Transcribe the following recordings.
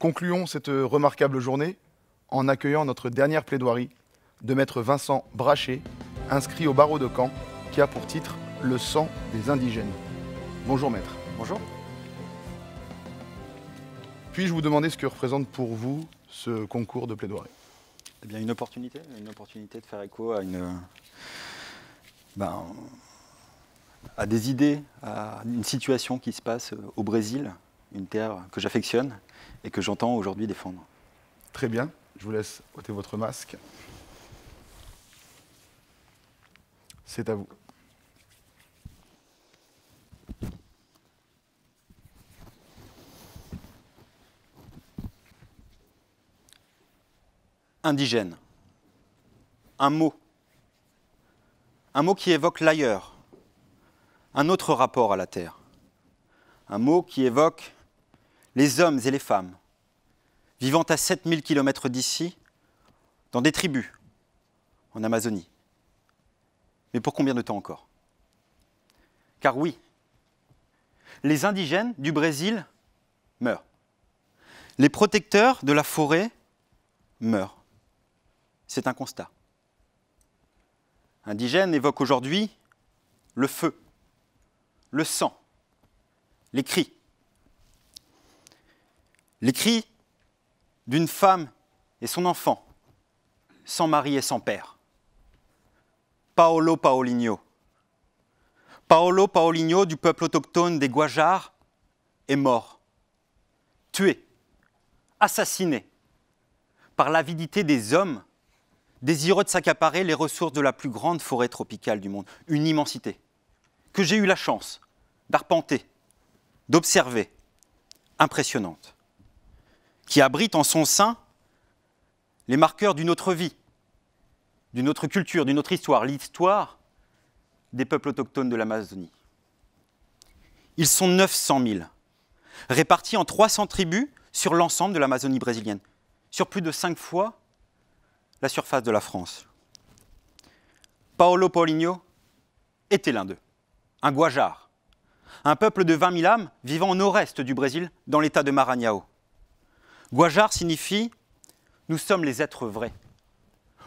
Concluons cette euh, remarquable journée en accueillant notre dernière plaidoirie de maître Vincent Brachet, inscrit au barreau de Caen, qui a pour titre Le sang des indigènes. Bonjour maître. Bonjour. Puis-je vous demander ce que représente pour vous ce concours de plaidoirie Eh bien, une opportunité, une opportunité de faire écho à une, ben, à des idées, à une situation qui se passe euh, au Brésil, une terre que j'affectionne et que j'entends aujourd'hui défendre. Très bien, je vous laisse ôter votre masque. C'est à vous. Indigène. Un mot. Un mot qui évoque l'ailleurs. Un autre rapport à la terre. Un mot qui évoque les hommes et les femmes, vivant à 7000 km d'ici, dans des tribus, en Amazonie. Mais pour combien de temps encore Car oui, les indigènes du Brésil meurent. Les protecteurs de la forêt meurent. C'est un constat. Indigènes évoquent aujourd'hui le feu, le sang, les cris, les cris d'une femme et son enfant, sans mari et sans père. Paolo Paolino. Paolo Paolino, du peuple autochtone des Guajars est mort, tué, assassiné par l'avidité des hommes désireux de s'accaparer les ressources de la plus grande forêt tropicale du monde, une immensité, que j'ai eu la chance d'arpenter, d'observer, impressionnante qui abrite en son sein les marqueurs d'une autre vie, d'une autre culture, d'une autre histoire, l'histoire des peuples autochtones de l'Amazonie. Ils sont 900 000, répartis en 300 tribus sur l'ensemble de l'Amazonie brésilienne, sur plus de cinq fois la surface de la France. Paolo Paulinho était l'un d'eux, un Guajar, un peuple de 20 000 âmes vivant au nord-est du Brésil, dans l'état de Maranhão. Guajard signifie Nous sommes les êtres vrais.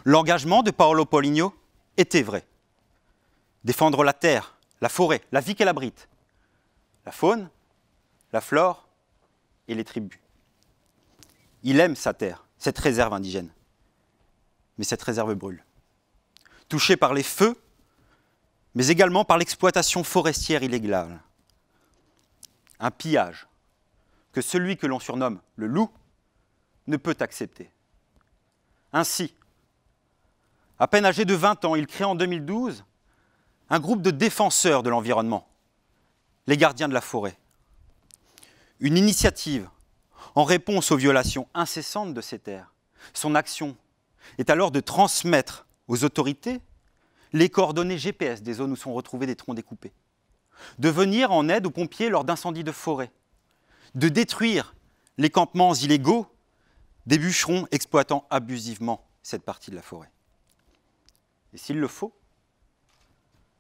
L'engagement de Paolo Poligno était vrai. Défendre la terre, la forêt, la vie qu'elle abrite, la faune, la flore et les tribus. Il aime sa terre, cette réserve indigène. Mais cette réserve brûle. Touchée par les feux, mais également par l'exploitation forestière illégale. Un pillage que celui que l'on surnomme le loup ne peut accepter. Ainsi, à peine âgé de 20 ans, il crée en 2012 un groupe de défenseurs de l'environnement, les gardiens de la forêt. Une initiative en réponse aux violations incessantes de ces terres. Son action est alors de transmettre aux autorités les coordonnées GPS des zones où sont retrouvés des troncs découpés, de venir en aide aux pompiers lors d'incendies de forêt, de détruire les campements illégaux des bûcherons exploitant abusivement cette partie de la forêt. Et s'il le faut,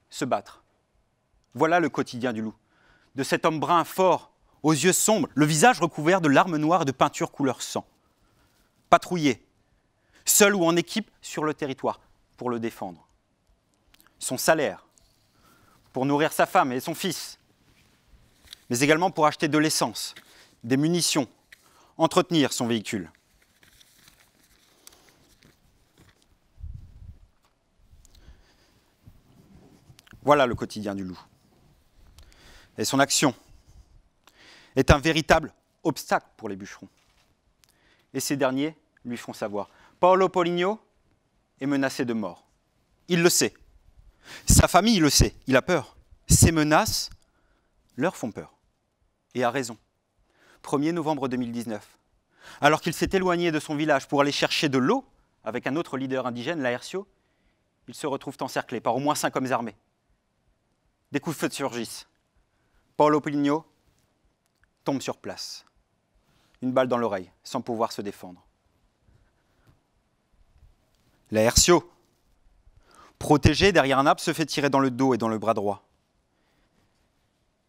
se battre. Voilà le quotidien du loup, de cet homme brun fort, aux yeux sombres, le visage recouvert de larmes noires et de peinture couleur sang. Patrouiller, seul ou en équipe sur le territoire, pour le défendre. Son salaire, pour nourrir sa femme et son fils, mais également pour acheter de l'essence, des munitions, entretenir son véhicule. Voilà le quotidien du loup. Et son action est un véritable obstacle pour les bûcherons. Et ces derniers lui font savoir. Paolo Poligno est menacé de mort. Il le sait. Sa famille le sait. Il a peur. Ces menaces leur font peur. Et a raison. 1er novembre 2019, alors qu'il s'est éloigné de son village pour aller chercher de l'eau avec un autre leader indigène, Laercio, il se retrouve encerclé par au moins cinq hommes armés. Des coups de feu surgissent. Paolo Poligno tombe sur place. Une balle dans l'oreille, sans pouvoir se défendre. La Hercio, protégé derrière un arbre, se fait tirer dans le dos et dans le bras droit.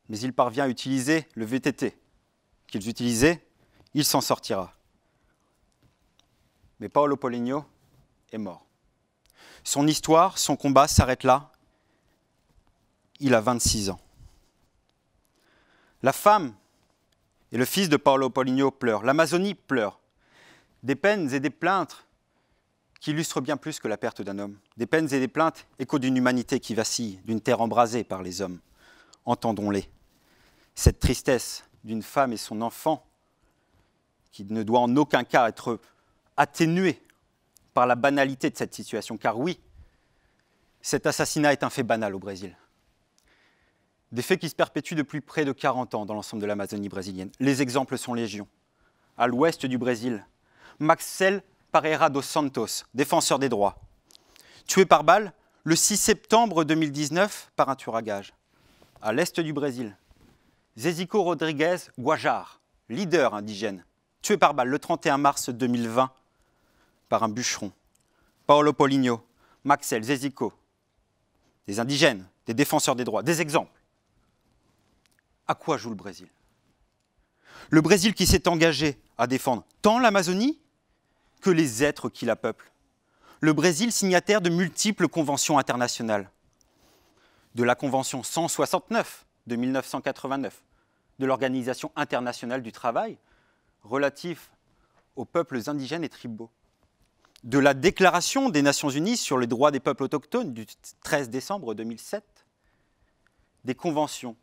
Mais il parvient à utiliser le VTT qu'ils utilisaient, il s'en sortira. Mais Paolo Poligno est mort. Son histoire, son combat s'arrête là, il a 26 ans. La femme et le fils de Paolo Poligno pleurent. L'Amazonie pleure. Des peines et des plaintes qui illustrent bien plus que la perte d'un homme. Des peines et des plaintes écho d'une humanité qui vacille, d'une terre embrasée par les hommes. Entendons-les. Cette tristesse d'une femme et son enfant qui ne doit en aucun cas être atténuée par la banalité de cette situation. Car oui, cet assassinat est un fait banal au Brésil. Des faits qui se perpétuent depuis près de 40 ans dans l'ensemble de l'Amazonie brésilienne. Les exemples sont légion. À l'ouest du Brésil, Maxel Pereira dos Santos, défenseur des droits, tué par balle le 6 septembre 2019 par un tueur à À l'est du Brésil, Zezico Rodriguez Guajar, leader indigène, tué par balle le 31 mars 2020 par un bûcheron. Paolo Poligno, Maxel Zezico, des indigènes, des défenseurs des droits, des exemples à quoi joue le Brésil Le Brésil qui s'est engagé à défendre tant l'Amazonie que les êtres qui la peuplent. Le Brésil signataire de multiples conventions internationales. De la Convention 169 de 1989, de l'Organisation internationale du travail relatif aux peuples indigènes et tribaux, de la Déclaration des Nations Unies sur les droits des peuples autochtones du 13 décembre 2007, des conventions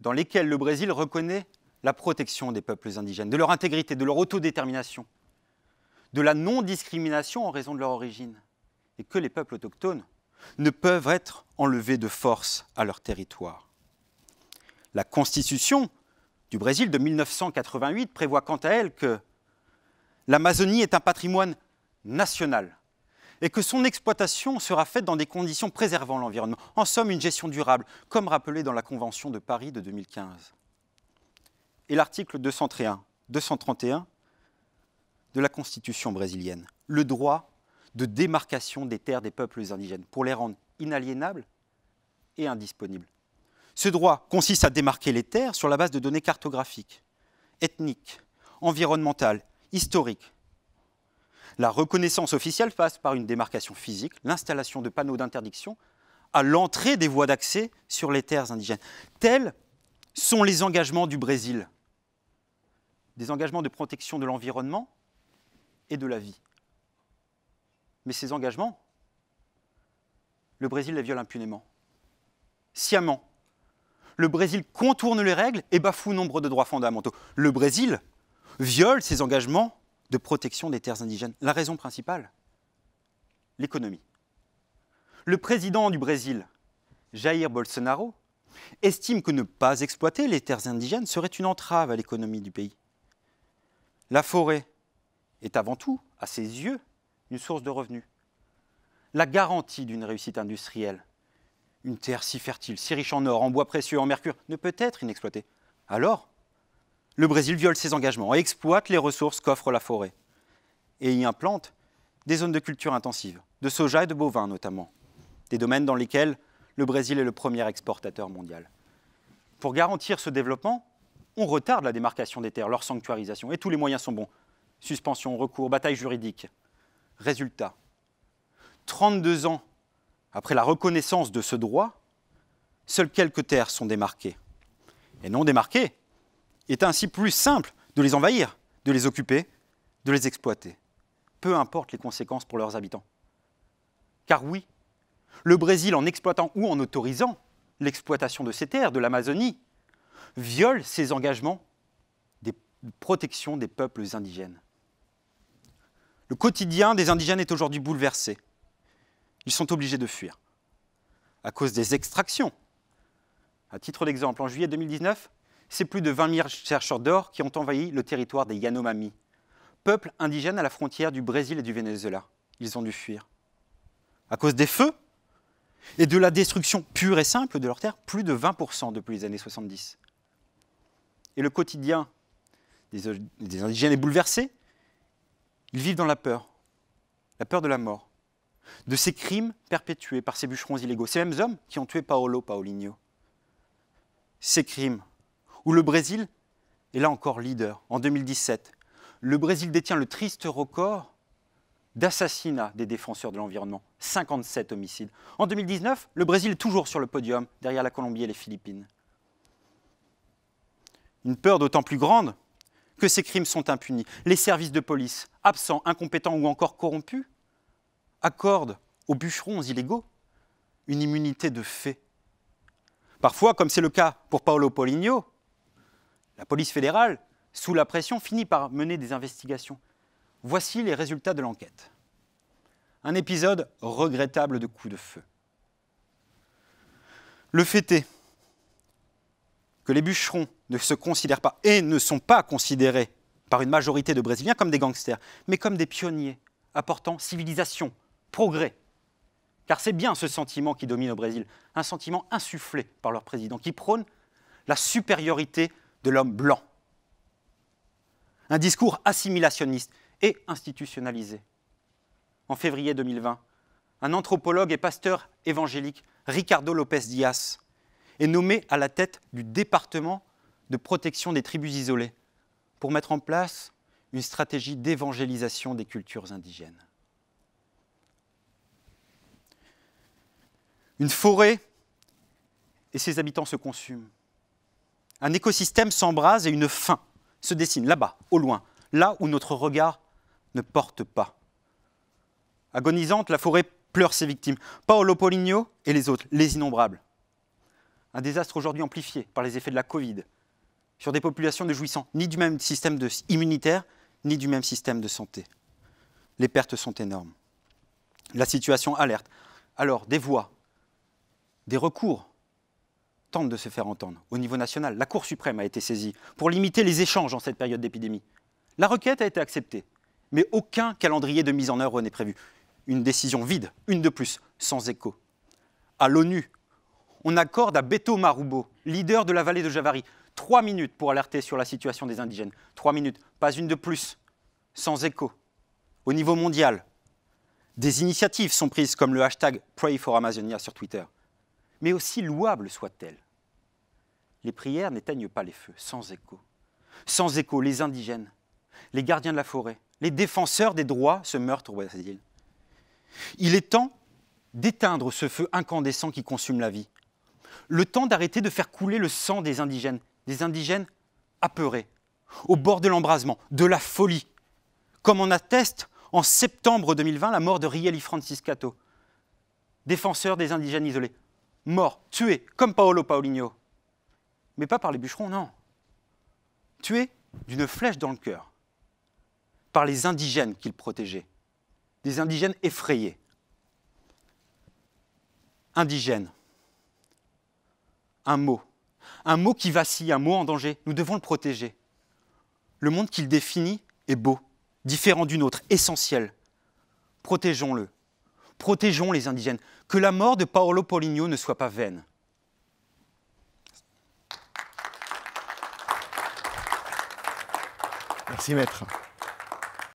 dans lesquels le Brésil reconnaît la protection des peuples indigènes, de leur intégrité, de leur autodétermination, de la non-discrimination en raison de leur origine, et que les peuples autochtones ne peuvent être enlevés de force à leur territoire. La Constitution du Brésil de 1988 prévoit quant à elle que l'Amazonie est un patrimoine national et que son exploitation sera faite dans des conditions préservant l'environnement. En somme, une gestion durable, comme rappelé dans la Convention de Paris de 2015. Et l'article 231, 231 de la Constitution brésilienne, le droit de démarcation des terres des peuples indigènes pour les rendre inaliénables et indisponibles. Ce droit consiste à démarquer les terres sur la base de données cartographiques, ethniques, environnementales, historiques, la reconnaissance officielle passe par une démarcation physique, l'installation de panneaux d'interdiction à l'entrée des voies d'accès sur les terres indigènes. Tels sont les engagements du Brésil, des engagements de protection de l'environnement et de la vie. Mais ces engagements, le Brésil les viole impunément, sciemment. Le Brésil contourne les règles et bafoue nombre de droits fondamentaux. Le Brésil viole ses engagements de protection des terres indigènes. La raison principale L'économie. Le président du Brésil, Jair Bolsonaro, estime que ne pas exploiter les terres indigènes serait une entrave à l'économie du pays. La forêt est avant tout, à ses yeux, une source de revenus. La garantie d'une réussite industrielle. Une terre si fertile, si riche en or, en bois précieux, en mercure, ne peut être inexploitée. Alors, le Brésil viole ses engagements et exploite les ressources qu'offre la forêt. Et y implante des zones de culture intensive, de soja et de bovins notamment, des domaines dans lesquels le Brésil est le premier exportateur mondial. Pour garantir ce développement, on retarde la démarcation des terres, leur sanctuarisation, et tous les moyens sont bons. Suspension, recours, bataille juridique. Résultat, 32 ans après la reconnaissance de ce droit, seules quelques terres sont démarquées. Et non démarquées, est ainsi plus simple de les envahir, de les occuper, de les exploiter, peu importe les conséquences pour leurs habitants. Car oui, le Brésil, en exploitant ou en autorisant l'exploitation de ces terres, de l'Amazonie, viole ses engagements de protection des peuples indigènes. Le quotidien des indigènes est aujourd'hui bouleversé. Ils sont obligés de fuir à cause des extractions. À titre d'exemple, en juillet 2019, c'est plus de 20 000 chercheurs d'or qui ont envahi le territoire des Yanomami, peuple indigène à la frontière du Brésil et du Venezuela. Ils ont dû fuir. À cause des feux et de la destruction pure et simple de leur terre, plus de 20% depuis les années 70. Et le quotidien des, indigènes est bouleversé. Ils vivent dans la peur, la peur de la mort, de ces crimes perpétués par ces bûcherons illégaux, ces mêmes hommes qui ont tué Paolo Paolinho. Ces crimes où le Brésil est là encore leader. En 2017, le Brésil détient le triste record d'assassinats des défenseurs de l'environnement, 57 homicides. En 2019, le Brésil est toujours sur le podium, derrière la Colombie et les Philippines. Une peur d'autant plus grande que ces crimes sont impunis. Les services de police, absents, incompétents ou encore corrompus, accordent aux bûcherons illégaux une immunité de fait. Parfois, comme c'est le cas pour Paolo Poligno, la police fédérale, sous la pression, finit par mener des investigations. Voici les résultats de l'enquête. Un épisode regrettable de coups de feu. Le fait est que les bûcherons ne se considèrent pas et ne sont pas considérés par une majorité de Brésiliens comme des gangsters, mais comme des pionniers apportant civilisation, progrès. Car c'est bien ce sentiment qui domine au Brésil, un sentiment insufflé par leur président, qui prône la supériorité de l'homme blanc. Un discours assimilationniste et institutionnalisé. En février 2020, un anthropologue et pasteur évangélique, Ricardo Lopez Diaz, est nommé à la tête du département de protection des tribus isolées pour mettre en place une stratégie d'évangélisation des cultures indigènes. Une forêt et ses habitants se consument. Un écosystème s'embrase et une fin se dessine là-bas, au loin, là où notre regard ne porte pas. Agonisante, la forêt pleure ses victimes. Paolo Poligno et les autres, les innombrables. Un désastre aujourd'hui amplifié par les effets de la Covid sur des populations ne jouissant ni du même système de immunitaire ni du même système de santé. Les pertes sont énormes. La situation alerte. Alors, des voix, des recours tente de se faire entendre au niveau national. La Cour suprême a été saisie pour limiter les échanges en cette période d'épidémie. La requête a été acceptée, mais aucun calendrier de mise en œuvre n'est prévu. Une décision vide, une de plus, sans écho. À l'ONU, on accorde à Beto Marubo, leader de la vallée de Javari, trois minutes pour alerter sur la situation des indigènes. Trois minutes, pas une de plus, sans écho. Au niveau mondial, des initiatives sont prises comme le hashtag Pray for Amazonia sur Twitter mais aussi louable soit-elle. Les prières n'éteignent pas les feux, sans écho. Sans écho, les indigènes, les gardiens de la forêt, les défenseurs des droits se meurent au Brésil. Il est temps d'éteindre ce feu incandescent qui consume la vie. Le temps d'arrêter de faire couler le sang des indigènes, des indigènes apeurés, au bord de l'embrasement, de la folie, comme en atteste en septembre 2020 la mort de Rieli Franciscato, défenseur des indigènes isolés, mort, tué, comme Paolo Paolino. Mais pas par les bûcherons, non. Tué d'une flèche dans le cœur, par les indigènes qu'il protégeait, des indigènes effrayés. Indigènes, un mot, un mot qui vacille, un mot en danger, nous devons le protéger. Le monde qu'il définit est beau, différent du nôtre, essentiel. Protégeons-le, Protégeons les indigènes. Que la mort de Paolo Poligno ne soit pas vaine. Merci maître.